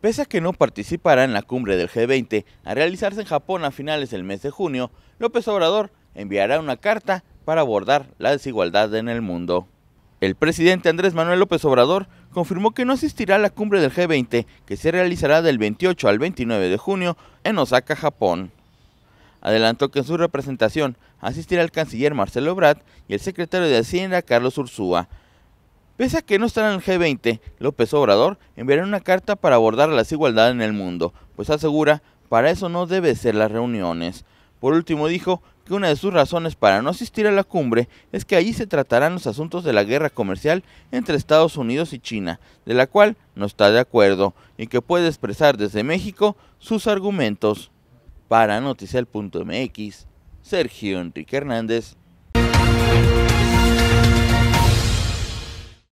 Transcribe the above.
Pese a que no participará en la cumbre del G20 a realizarse en Japón a finales del mes de junio, López Obrador enviará una carta para abordar la desigualdad en el mundo. El presidente Andrés Manuel López Obrador confirmó que no asistirá a la cumbre del G20 que se realizará del 28 al 29 de junio en Osaka, Japón. Adelantó que en su representación asistirá el canciller Marcelo Brad y el secretario de Hacienda Carlos Ursúa, Pese a que no estará en el G20, López Obrador enviará una carta para abordar la desigualdad en el mundo, pues asegura, para eso no debe ser las reuniones. Por último dijo que una de sus razones para no asistir a la cumbre es que allí se tratarán los asuntos de la guerra comercial entre Estados Unidos y China, de la cual no está de acuerdo y que puede expresar desde México sus argumentos. Para Noticial.mx, Sergio Enrique Hernández.